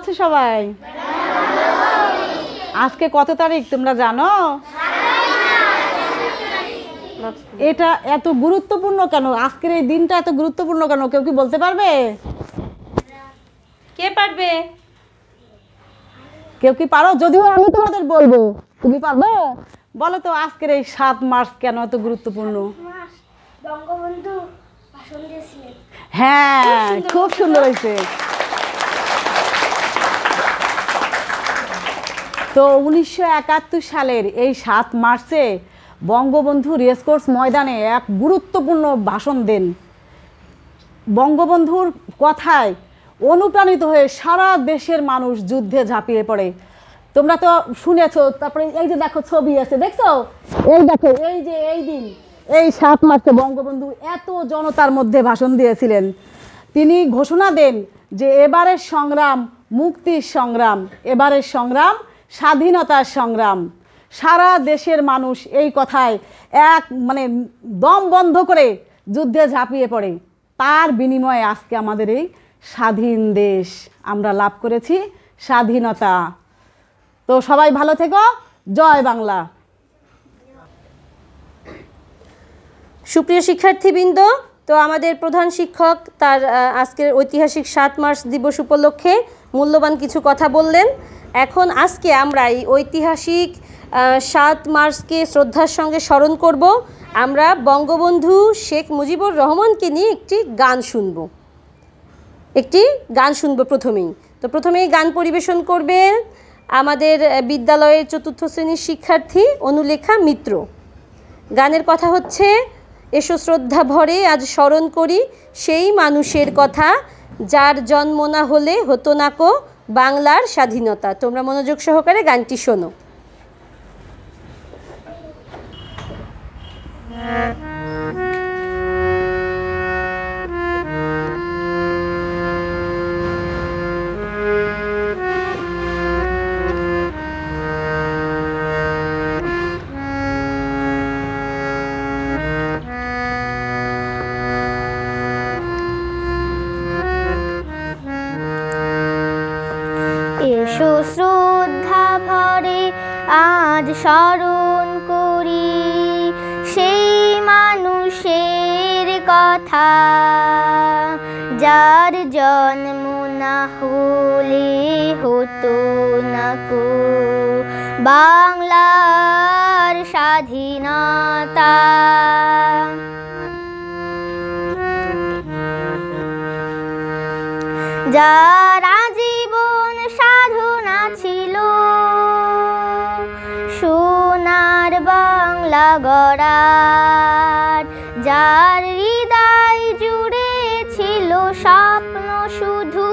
আছে সবাই আজকে কত তারিখ তোমরা জানো এটা এত গুরুত্বপূর্ণ কেন আজকের এই দিনটা এত গুরুত্বপূর্ণ কেন কেউ কি বলতে পারবে কে পারবে কেউ কি পারো যদিও আমি তোমাদের বলবো তুমি পারবে বলো তো আজকের এই সাত মার্চ কেন এত গুরুত্বপূর্ণ বঙ্গবন্ধু হ্যাঁ খুব সুন্দর হয়েছে তো উনিশশো সালের এই সাত মার্চে বঙ্গবন্ধু রেসকোর্স ময়দানে এক গুরুত্বপূর্ণ ভাষণ দেন বঙ্গবন্ধুর কথায় অনুপ্রাণিত হয়ে সারা দেশের মানুষ যুদ্ধে ঝাঁপিয়ে পড়ে তোমরা তো শুনেছো তারপরে এই যে দেখো ছবি আছে দেখছো এই দেখো এই যে এই দিন এই সাত মার্চে বঙ্গবন্ধু এত জনতার মধ্যে ভাষণ দিয়েছিলেন তিনি ঘোষণা দেন যে এবারের সংগ্রাম মুক্তির সংগ্রাম এবারের সংগ্রাম স্বাধীনতার সংগ্রাম সারা দেশের মানুষ এই কথায় এক মানে দম বন্ধ করে যুদ্ধে ঝাঁপিয়ে পড়ে তার বিনিময়ে আজকে আমাদের এই স্বাধীন দেশ আমরা লাভ করেছি স্বাধীনতা তো সবাই ভালো থেকো জয় বাংলা সুপ্রিয় শিক্ষার্থীবৃন্দ তো আমাদের প্রধান শিক্ষক তার আজকের ঐতিহাসিক সাত মার্চ দিবস উপলক্ষে মূল্যবান কিছু কথা বললেন এখন আজকে আমরা এই ঐতিহাসিক সাত মার্চকে শ্রদ্ধার সঙ্গে স্মরণ করব আমরা বঙ্গবন্ধু শেখ মুজিবুর রহমানকে নিয়ে একটি গান শুনব একটি গান শুনব প্রথমেই তো প্রথমেই গান পরিবেশন করবে আমাদের বিদ্যালয়ের চতুর্থ শ্রেণীর শিক্ষার্থী অনুলেখা মিত্র গানের কথা হচ্ছে এসো শ্রদ্ধা ভরে আজ স্মরণ করি সেই মানুষের কথা যার জন্ম না হলে হতো না কো বাংলার স্বাধীনতা তোমরা মনোযোগ সহকারে গানটি শোনো শ্রদ্ধা ভরে আজ স্মরণ করি সেই মানুষের কথা যার জন্ম না হলে হতো না কো বাংলার স্বাধীনতা যা গড়ার যার হৃদয় জুড়ে ছিল স্বপ্ন শুধু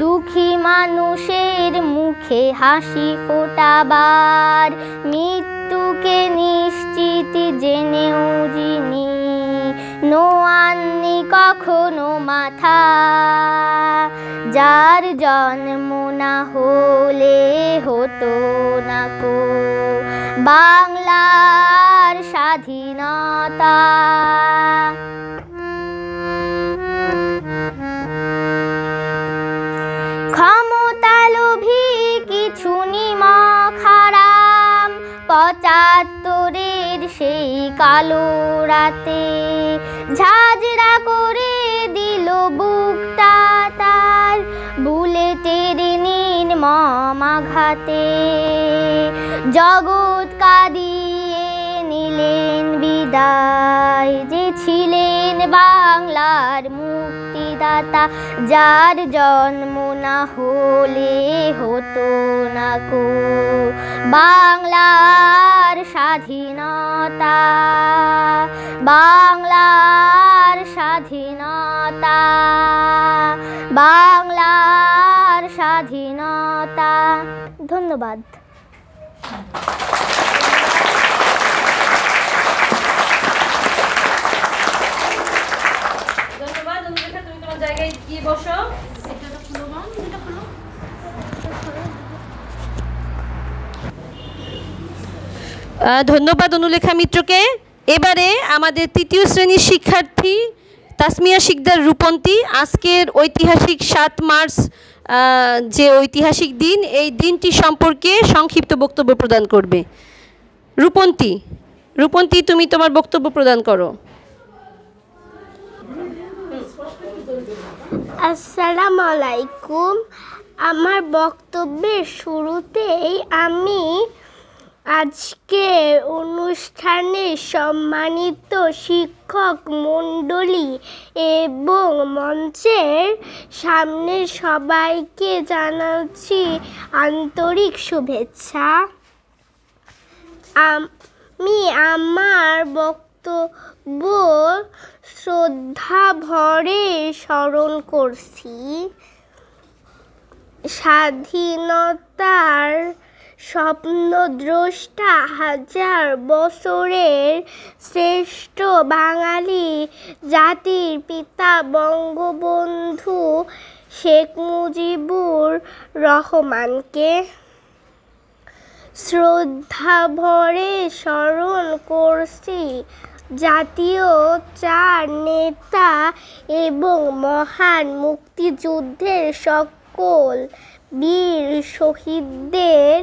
দুঃখী মানুষের মুখে হাসি ফোটাবার মৃত্যুকে নিশ্চিত জেনেও যিনি নোয়াননি কখনো মাথা যার জন্ম না হলে হতো না কো বাংলার স্বাধীনতা ক্ষমতালোভী কিছু নিমখারাম পচাত সেই কালো রাতে ঝাঁঝরা করে দিল বুকটা তার বুলেটের নির্মম মামাঘাতে জগৎ কাঁদিয়ে নিলেন বিদায় যে ছিলেন বাংলার মুক্তিদাতা যার জন্ম না হলে হতো না কো বাংলার স্বাধীনতা বাংলার স্বাধীনতা বাংলার স্বাধীনতা ধন্যবাদ জায়গায় গিয়ে বসো ধন্যবাদ অনুলেখা মিত্রকে এবারে আমাদের তৃতীয় শ্রেণীর শিক্ষার্থী তাসমিয়া শিকদার রূপন্তী আজকের ঐতিহাসিক সাত মার্চ যে ঐতিহাসিক দিন এই দিনটি সম্পর্কে সংক্ষিপ্ত বক্তব্য প্রদান করবে রূপন্তী রূপন্তী তুমি তোমার বক্তব্য প্রদান করো আসসালামু আলাইকুম আমার বক্তব্যের শুরুতেই আমি আজকে অনুষ্ঠানে সম্মানিত শিক্ষক মণ্ডলী এবং মঞ্চের সামনে সবাইকে জানাচ্ছি আন্তরিক শুভেচ্ছা আমি আমার বক্তব্য শ্রদ্ধা ভরে স্মরণ করছি স্বাধীনতার স্বপ্নদ্রষ্টা হাজার বছরের শ্রেষ্ঠ বাঙালি জাতির পিতা বঙ্গবন্ধু শেখ মুজিবুর রহমানকে শ্রদ্ধা ভরে স্মরণ করছি জাতীয় চার নেতা এবং মহান মুক্তিযুদ্ধের সকল বীর শহীদদের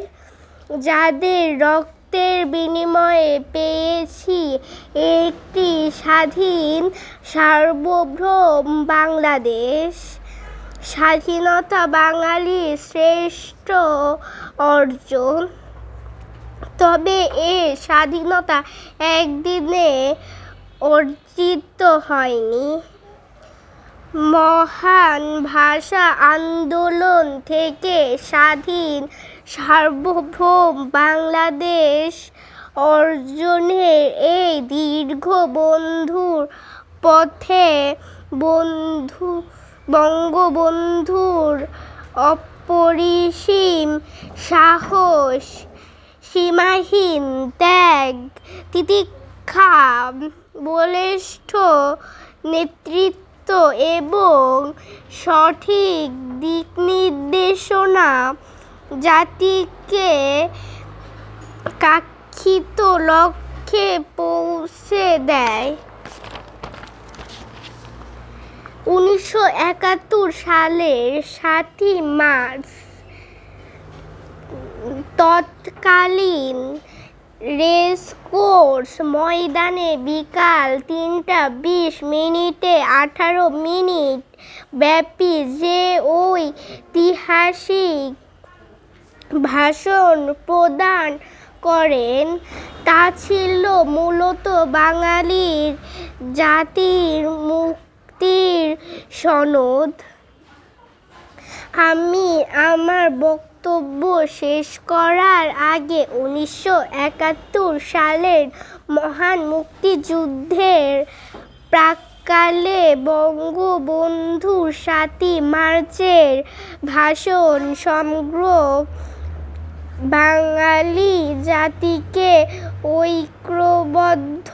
যাদের রক্তের বিনিময়ে পেয়েছি একটি স্বাধীন সার্বভৌম বাংলাদেশ স্বাধীনতা বাঙালির শ্রেষ্ঠ অর্জন তবে এ স্বাধীনতা একদিনে অর্জিত হয়নি মহান ভাষা আন্দোলন থেকে স্বাধীন সার্বভৌম বাংলাদেশ অর্জনের এই দীর্ঘ বন্ধুর পথে বন্ধু বঙ্গবন্ধুর অপরিসীম সাহস সীমাহীন ত্যাগ তিতিক্ষা বলিষ্ঠ নেতৃত্ব এবং সঠিক দিক নির্দেশনা জাতিকে কাক্ষিত লক্ষ্যে পৌঁছে দেয় উনিশশো একাত্তর সালের সাতই মার্চ তৎকালীন রেসকোর্স ময়দানে বিকাল তিনটা বিশ মিনিটে আঠারো মিনিট ব্যাপী যে ঐতিহাসিক ভাষণ প্রদান করেন তা ছিল মূলত বাঙালির জাতির মুক্তির সনদ আমি আমার বক্তব্য শেষ করার আগে উনিশশো একাত্তর সালের মহান মুক্তিযুদ্ধের প্রাককালে বঙ্গবন্ধুর সাতই মার্চের ভাষণ সংগ্রহ বাঙালি জাতিকে ঐক্যবদ্ধ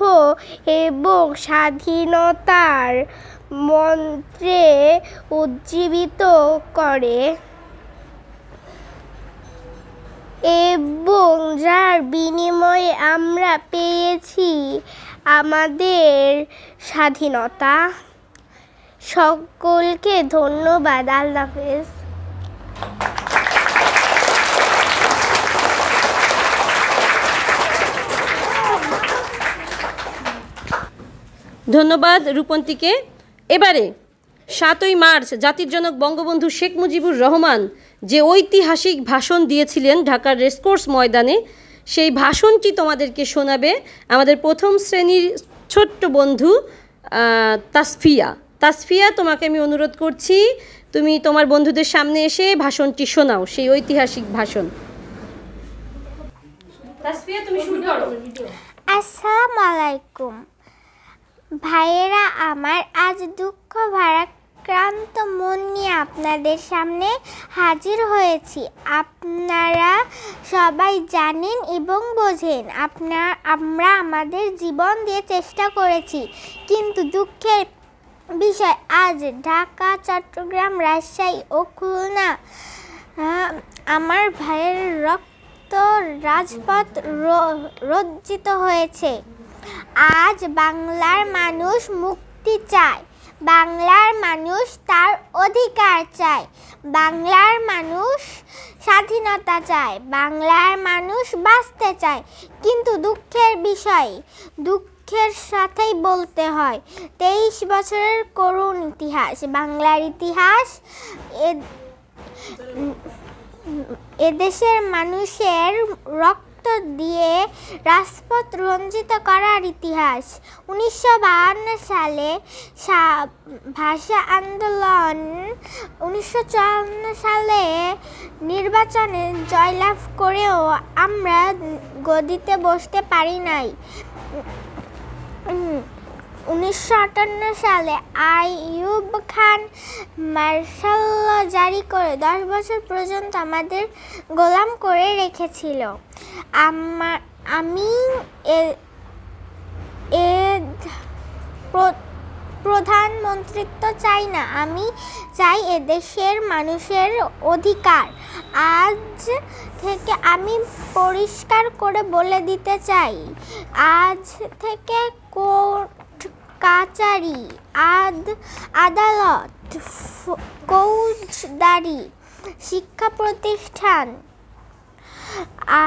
এবং স্বাধীনতার মন্ত্রে উজ্জীবিত করে এবং যার বিনিময়ে আমরা পেয়েছি আমাদের স্বাধীনতা সকলকে ধন্যবাদ আল্লাহ হাফেজ ধন্যবাদ রূপন্তীকে এবারে সাতই মার্চ জাতির জনক বঙ্গবন্ধু শেখ মুজিবুর রহমান যে ঐতিহাসিক ভাষণ দিয়েছিলেন ঢাকার রেসকোর্স ময়দানে সেই ভাষণটি তোমাদেরকে শোনাবে আমাদের প্রথম শ্রেণীর ছোট্ট বন্ধু তাসফিয়া তাসফিয়া তোমাকে আমি অনুরোধ করছি তুমি তোমার বন্ধুদের সামনে এসে ভাষণটি শোনাও সেই ঐতিহাসিক ভাষণ তাসফিয়া তুমি শুরু করো আসসালামু আলাইকুম ভাইয়েরা আমার আজ দুঃখ ভারাক্রান্ত মন নিয়ে আপনাদের সামনে হাজির হয়েছি আপনারা সবাই জানেন এবং বোঝেন আপনার আমরা আমাদের জীবন দিয়ে চেষ্টা করেছি কিন্তু দুঃখের বিষয় আজ ঢাকা চট্টগ্রাম রাজশাহী ও খুলনা আমার ভাইয়ের রক্ত রাজপথ রজ্জিত হয়েছে আজ বাংলার মানুষ মুক্তি চায় বাংলার মানুষ তার অধিকার চায় বাংলার মানুষ স্বাধীনতা চায় বাংলার মানুষ বাঁচতে চায় কিন্তু দুঃখের বিষয় দুঃখের সাথেই বলতে হয় তেইশ বছরের করুণ ইতিহাস বাংলার ইতিহাস এদেশের মানুষের রক্ত উত্তর দিয়ে রাজপথ রঞ্জিত করার ইতিহাস উনিশশো সালে ভাষা আন্দোলন উনিশশো সালে নির্বাচনে জয়লাভ করেও আমরা গদিতে বসতে পারি নাই উনিশশো সালে আইয়ুব খান মার্শাল জারি করে দশ বছর পর্যন্ত আমাদের গোলাম করে রেখেছিল আমি এ প্রধানমন্ত্রিত্ব চাই না আমি চাই এদেশের মানুষের অধিকার আজ থেকে আমি পরিষ্কার করে বলে দিতে চাই আজ থেকে কো কাচারি আদ আদালত কৌজদারি শিক্ষা প্রতিষ্ঠান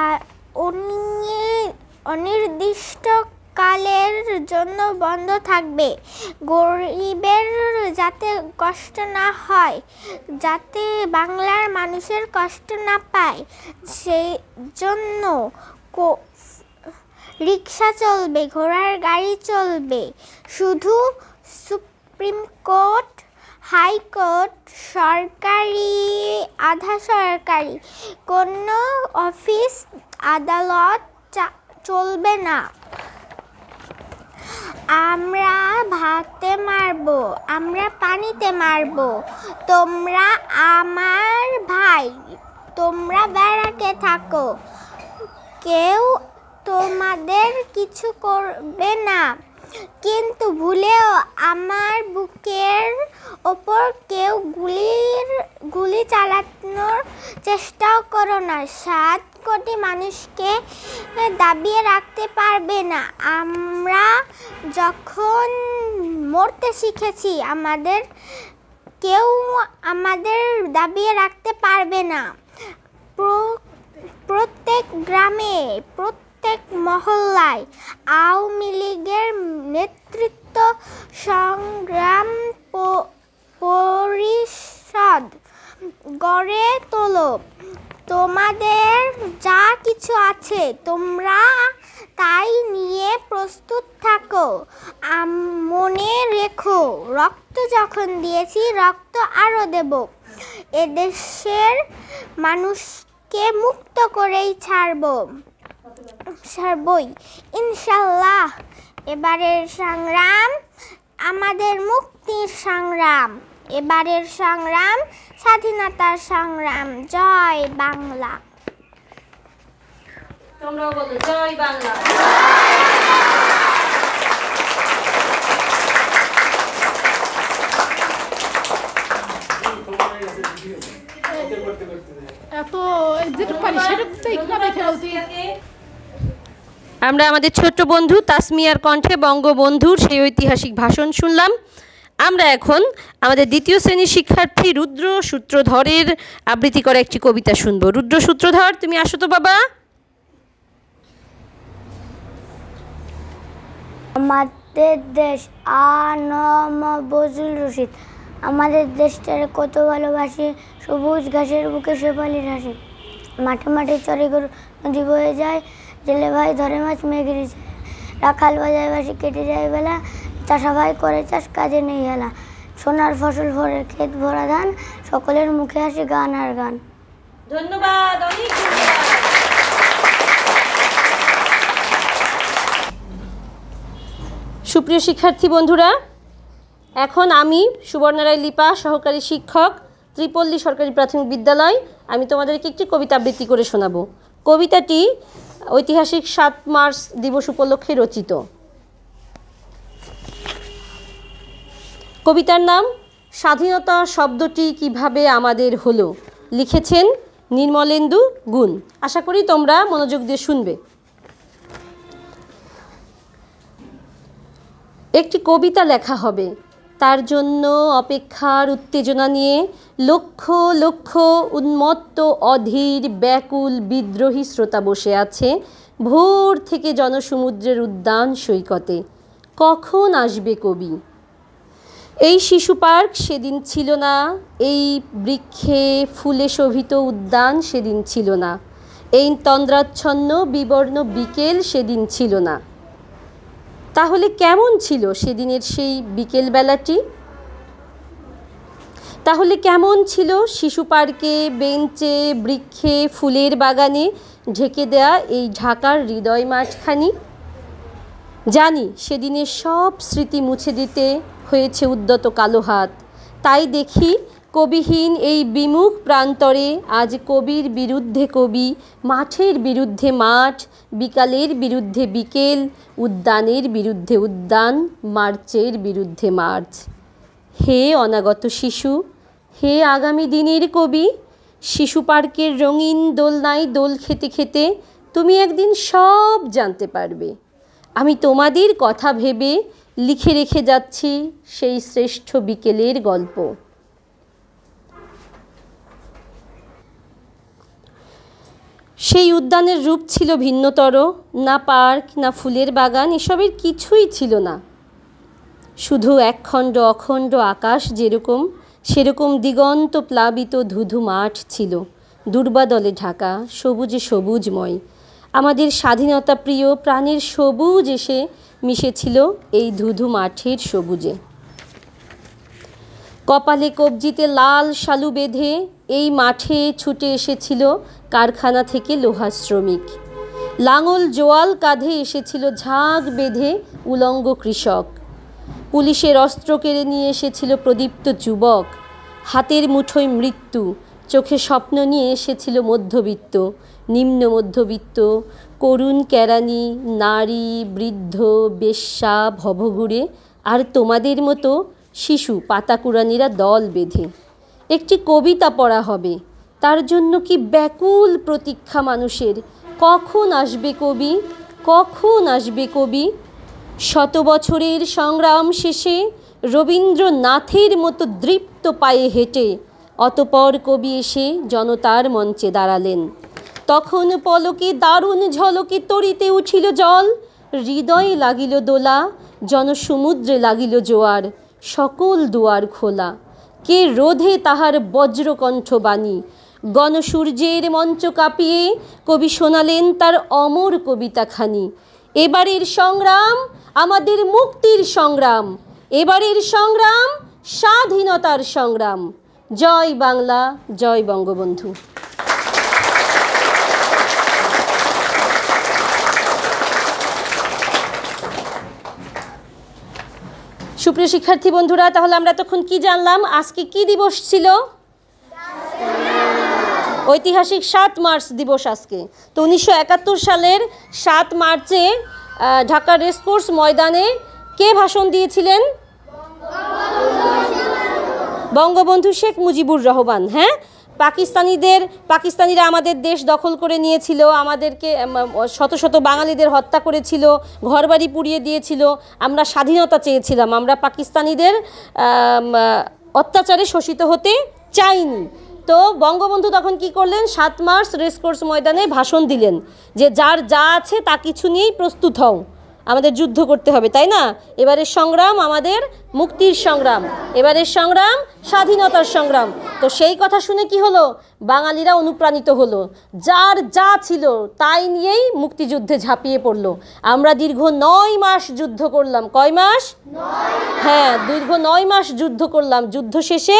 আর অনির্দিষ্টকালের জন্য বন্ধ থাকবে গরিবের যাতে কষ্ট না হয় যাতে বাংলার মানুষের কষ্ট না পায় সেই জন্য রিক্সা চলবে ঘোড়ার গাড়ি চলবে শুধু সুপ্রিম কোর্ট হাইকোর্ট সরকারি আধা সরকারি কোনো অফিস আদালত চলবে না আমরা ভাতে মারব আমরা পানিতে মারব তোমরা আমার ভাই তোমরা বেড়াকে থাকো কেউ তোমাদের কিছু করবে না কিন্তু ভুলেও আমার বুকের ওপর কেউ গুলির গুলি চালানোর চেষ্টাও করো না সাত কোটি মানুষকে দাবিয়ে রাখতে পারবে না আমরা যখন মরতে শিখেছি আমাদের কেউ আমাদের দাবিয়ে রাখতে পারবে না প্রত্যেক গ্রামে প্রত্যেক প্রত্যেক মহল্লায় আওয়ামী লীগের নেতৃত্ব সংগ্রাম পরিষদ গড়ে তোলো তোমাদের যা কিছু আছে তোমরা তাই নিয়ে প্রস্তুত থাকো মনে রেখো রক্ত যখন দিয়েছি রক্ত আরও দেব এদেশের মানুষকে মুক্ত করেই ছাড়ব বই ইনশাল্লাহ এবারের সংগ্রাম আমাদের মুক্তির সংগ্রাম এবারের সংগ্রাম স্বাধীনতার সংগ্রাম জয় বাংলা এত যেটুকু দেখে বলতে আমরা আমাদের ছোট্ট বন্ধু তাসমিয়ার কণ্ঠে বঙ্গবন্ধুর সেই ঐতিহাসিক ভাষণ শুনলাম আমরা এখন আমাদের দ্বিতীয় শ্রেণীর শিক্ষার্থী রুদ্র সূত্রধরের আবৃত্তি করা একটি কবিতা শুনব রুদ্র সূত্রধর তুমি আসো তো বাবা আমাদের দেশ আনম বজুল রশিদ আমাদের দেশটার কত ভালোবাসি সবুজ ঘাসের বুকে শেফালির হাসি মাঠে মাঠে চরে গরু নদী বয়ে যায় জেলে ভাই ধরে মাছ মেঘরিছে রাখাল বাজায় বাসি কেটে যায় বেলা চাষা ভাই করে চাষ কাজে নেই হেলা সোনার ফসল ভরে ক্ষেত ভরা ধান সকলের মুখে আসে গান আর গান ধন্যবাদ সুপ্রিয় শিক্ষার্থী বন্ধুরা এখন আমি সুবর্ণারায় লিপা সহকারী শিক্ষক ত্রিপল্লী সরকারি প্রাথমিক বিদ্যালয় আমি তোমাদেরকে একটি কবিতা আবৃত্তি করে শোনাবো কবিতাটি ঐতিহাসিক সাত মার্চ দিবস উপলক্ষে রচিত কবিতার নাম স্বাধীনতা শব্দটি কিভাবে আমাদের হলো লিখেছেন নির্মলেন্দু গুণ আশা করি তোমরা মনোযোগ দিয়ে শুনবে একটি কবিতা লেখা হবে তার জন্য অপেক্ষার উত্তেজনা নিয়ে লক্ষ লক্ষ উন্মত্ত অধীর ব্যাকুল বিদ্রোহী শ্রোতা বসে আছে ভোর থেকে জনসমুদ্রের উদ্যান সৈকতে কখন আসবে কবি এই শিশু পার্ক সেদিন ছিল না এই বৃক্ষে ফুলে শোভিত উদ্যান সেদিন ছিল না এই তন্দ্রাচ্ছন্ন বিবর্ণ বিকেল সেদিন ছিল না তাহলে কেমন ছিল সেদিনের সেই বিকেলবেলাটি তাহলে কেমন ছিল শিশু পার্কে বেঞ্চে বৃক্ষে ফুলের বাগানে ঢেকে দেয়া এই ঢাকার হৃদয় মাঠখানি জানি সেদিনের সব স্মৃতি মুছে দিতে হয়েছে উদ্যত কালো হাত তাই দেখি কবিহীন এই বিমুখ প্রান্তরে আজ কবির বিরুদ্ধে কবি মাঠের বিরুদ্ধে মাঠ বিকালের বিরুদ্ধে বিকেল উদ্যানের বিরুদ্ধে উদ্যান মার্চের বিরুদ্ধে মার্চ হে অনাগত শিশু হে আগামী দিনের কবি শিশু পার্কের রঙিন দোলনায় দোল খেতে খেতে তুমি একদিন সব জানতে পারবে আমি তোমাদের কথা ভেবে লিখে রেখে যাচ্ছি সেই শ্রেষ্ঠ বিকেলের গল্প সেই উদ্যানের রূপ ছিল ভিন্নতর না পার্ক না ফুলের বাগান এসবের কিছুই ছিল না শুধু একখণ্ড অখণ্ড আকাশ যেরকম সেরকম দিগন্ত প্লাবিত ধুধু মাঠ ছিল দুর্বাদলে ঢাকা সবুজে সবুজময় আমাদের স্বাধীনতা প্রিয় প্রাণের সবুজ এসে মিশেছিল এই ধুধু মাঠের সবুজে কপালে কবজিতে লাল শালু বেঁধে এই মাঠে ছুটে এসেছিল কারখানা থেকে লোহা শ্রমিক লাঙল জোয়াল কাঁধে এসেছিল ঝাঁক বেঁধে উলঙ্গ কৃষক পুলিশের অস্ত্র কেড়ে নিয়ে এসেছিল প্রদীপ্ত যুবক হাতের মুঠোয় মৃত্যু চোখে স্বপ্ন নিয়ে এসেছিল মধ্যবিত্ত নিম্ন মধ্যবিত্ত করুণ কেরানি নারী বৃদ্ধ বেশ্যা ভবঘুরে আর তোমাদের মতো শিশু পাতাকুড়ানিরা দল বেঁধে একটি কবিতা পড়া হবে তার জন্য কি ব্যাকুল প্রতীক্ষা মানুষের কখন আসবে কবি কখন আসবে কবি শত বছরের সংগ্রাম শেষে রবীন্দ্রনাথের মতো দৃপ্ত পায়ে হেঁটে অতপর কবি এসে জনতার মঞ্চে দাঁড়ালেন তখন পলকে দারুণ ঝলকে তরিতে উঠিল জল হৃদয়ে লাগিল দোলা জনসমুদ্রে লাগিল জোয়ার সকল দুয়ার খোলা কে রোধে তাহার বজ্রকণ্ঠ বাণী গণসূর্যের মঞ্চ কাঁপিয়ে কবি শোনালেন তার অমর কবিতাখানি এবারের সংগ্রাম আমাদের মুক্তির সংগ্রাম এবারের সংগ্রাম স্বাধীনতার সংগ্রাম জয় বাংলা জয় বঙ্গবন্ধু সুপ্রিয় শিক্ষার্থী বন্ধুরা তাহলে আমরা তখন কি জানলাম আজকে কি দিবস ছিল ঐতিহাসিক সাত মার্চ দিবস আজকে তো উনিশশো সালের সাত মার্চে ঢাকা রেসকোর্স ময়দানে কে ভাষণ দিয়েছিলেন বঙ্গবন্ধু শেখ মুজিবুর রহমান হ্যাঁ পাকিস্তানিদের পাকিস্তানিরা আমাদের দেশ দখল করে নিয়েছিল আমাদেরকে শত শত বাঙালিদের হত্যা করেছিল ঘরবাড়ি পুড়িয়ে দিয়েছিল আমরা স্বাধীনতা চেয়েছিলাম আমরা পাকিস্তানিদের অত্যাচারে শোষিত হতে চাইনি তো বঙ্গবন্ধু তখন কি করলেন সাত মার্চ রেসকোর্স ময়দানে ভাষণ দিলেন যে যার যা আছে তা কিছু নিয়েই প্রস্তুত হও আমাদের যুদ্ধ করতে হবে তাই না এবারের সংগ্রাম আমাদের মুক্তির সংগ্রাম এবারের সংগ্রাম স্বাধীনতার সংগ্রাম তো সেই কথা শুনে কি হলো বাঙালিরা অনুপ্রাণিত হলো যার যা ছিল তাই নিয়েই মুক্তিযুদ্ধে ঝাঁপিয়ে পড়লো আমরা দীর্ঘ নয় মাস যুদ্ধ করলাম কয় মাস হ্যাঁ দীর্ঘ নয় মাস যুদ্ধ করলাম যুদ্ধ শেষে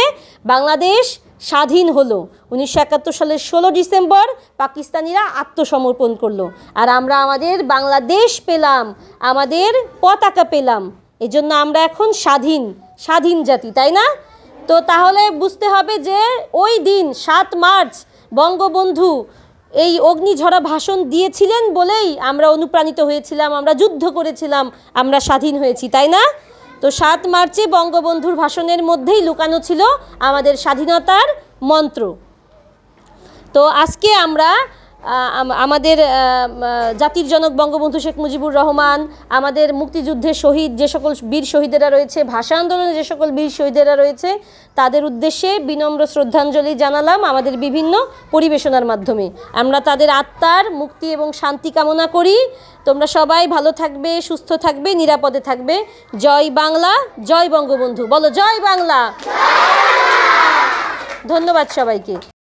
বাংলাদেশ স্বাধীন হলো উনিশশো একাত্তর সালের ষোলো ডিসেম্বর পাকিস্তানিরা আত্মসমর্পণ করলো আর আমরা আমাদের বাংলাদেশ পেলাম আমাদের পতাকা পেলাম এজন্য আমরা এখন স্বাধীন স্বাধীন জাতি তাই না তো তাহলে বুঝতে হবে যে ওই দিন সাত মার্চ বঙ্গবন্ধু এই অগ্নিঝরা ভাষণ দিয়েছিলেন বলেই আমরা অনুপ্রাণিত হয়েছিলাম আমরা যুদ্ধ করেছিলাম আমরা স্বাধীন হয়েছি তাই না তো সাত মার্চে বঙ্গবন্ধুর ভাষণের মধ্যেই লুকানো ছিল আমাদের স্বাধীনতার মন্ত্র তো আজকে আমরা আমাদের জাতির জনক বঙ্গবন্ধু শেখ মুজিবুর রহমান আমাদের মুক্তিযুদ্ধে শহীদ যে সকল বীর শহীদেরা রয়েছে ভাষা আন্দোলনে যে সকল বীর শহীদেরা রয়েছে তাদের উদ্দেশ্যে বিনম্র শ্রদ্ধাঞ্জলি জানালাম আমাদের বিভিন্ন পরিবেশনার মাধ্যমে আমরা তাদের আত্মার মুক্তি এবং শান্তি কামনা করি তোমরা সবাই ভালো থাকবে সুস্থ থাকবে নিরাপদে থাকবে জয় বাংলা জয় বঙ্গবন্ধু বলো জয় বাংলা ধন্যবাদ সবাইকে